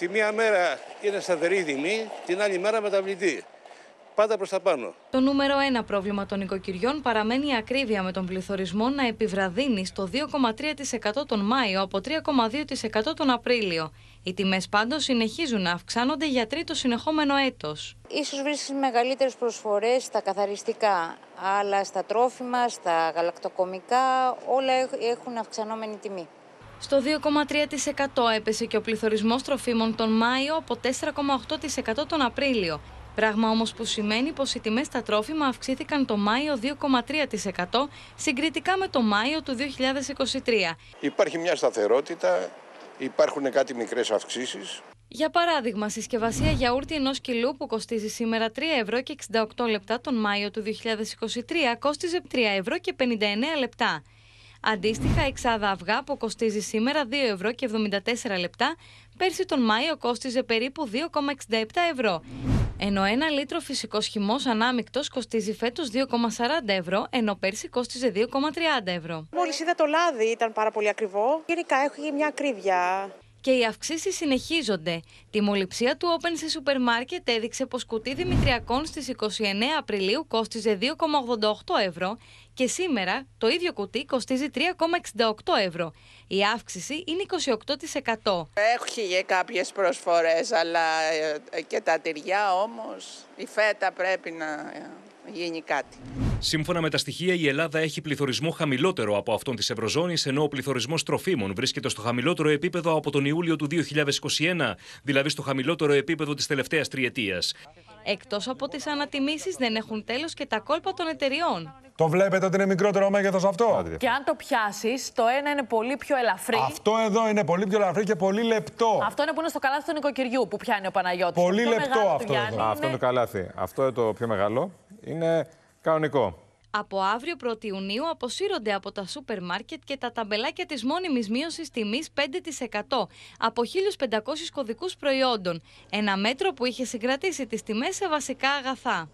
Τη μία μέρα είναι σταθερή η τιμή, την άλλη μέρα μεταβλητή. Πάντα προς τα πάνω. Το νούμερο ένα πρόβλημα των οικοκυριών παραμένει η ακρίβεια με τον πληθωρισμό να επιβραδύνει στο 2,3% τον Μάιο από 3,2% τον Απρίλιο. Οι τιμές πάντως συνεχίζουν να αυξάνονται για τρίτο συνεχόμενο έτος. Ίσως βρίσκει μεγαλύτερες προσφορές στα καθαριστικά, αλλά στα τρόφιμα, στα γαλακτοκομικά όλα έχουν αυξανόμενη τιμή. Στο 2,3% έπεσε και ο πληθωρισμός τροφίμων τον Μάιο από 4,8% τον Απρίλιο. Πράγμα όμως που σημαίνει πως οι τιμές στα τρόφιμα αυξήθηκαν το Μάιο 2,3% συγκριτικά με το Μάιο του 2023. Υπάρχει μια σταθερότητα, υπάρχουν κάτι μικρές αυξήσεις. Για παράδειγμα, συσκευασία γιαούρτι ενός κιλού που κοστίζει σήμερα 3,68 ευρώ λεπτά τον Μάιο του 2023 κόστιζε 3,59 ευρώ λεπτά. Αντίστοιχα, εξάδα αυγά που κοστίζει σήμερα 2 ευρώ και 74 λεπτά, πέρσι τον Μάιο κόστιζε περίπου 2,67 ευρώ. Ενώ ένα λίτρο φυσικός χυμός ανάμεικτος κοστίζει φέτος 2,40 ευρώ, ενώ πέρσι κόστιζε 2,30 ευρώ. Μόλις είδα το λάδι, ήταν πάρα πολύ ακριβό. Γενικά έχω μια ακρίβεια και οι αυξήσεις συνεχίζονται. Τη μολυψία του Open σε σούπερ μάρκετ έδειξε πως κουτί Δημητριακών στις 29 Απριλίου κόστιζε 2,88 ευρώ και σήμερα το ίδιο κουτί κοστίζει 3,68 ευρώ. Η αύξηση είναι 28%. Έχει κάποιες προσφορές, αλλά ε, ε, και τα τυριά όμως η φέτα πρέπει να ε, γίνει κάτι. Σύμφωνα με τα στοιχεία, η Ελλάδα έχει πληθωρισμό χαμηλότερο από αυτόν της Ευρωζώνης, ενώ ο πληθωρισμός τροφίμων βρίσκεται στο χαμηλότερο επίπεδο από τον Ιούλιο του 2021, δηλαδή στο χαμηλότερο επίπεδο της τελευταίας τριετίας. Εκτός από τις ανατιμήσεις, δεν έχουν τέλος και τα κόλπα των εταιριών. Το βλέπετε ότι είναι μικρότερο μέγεθος αυτό. Και αν το πιάσεις, το ένα είναι πολύ πιο ελαφρύ. Αυτό εδώ είναι πολύ πιο ελαφρύ και πολύ λεπτό. Αυτό είναι που είναι στο καλάθι του νοικοκυριού που πιάνει ο Παναγιώτης. Πολύ λεπτό αυτό. Εδώ. Αυτό είναι το καλάθι. Αυτό το πιο μεγάλο είναι Κανονικό. Από αύριο 1 1η Ιουνίου αποσύρονται από τα σούπερ μάρκετ και τα ταμπελάκια της μόνιμης μείωσης τιμής 5% από 1.500 κωδικούς προϊόντων, ένα μέτρο που είχε συγκρατήσει τις τιμές σε βασικά αγαθά.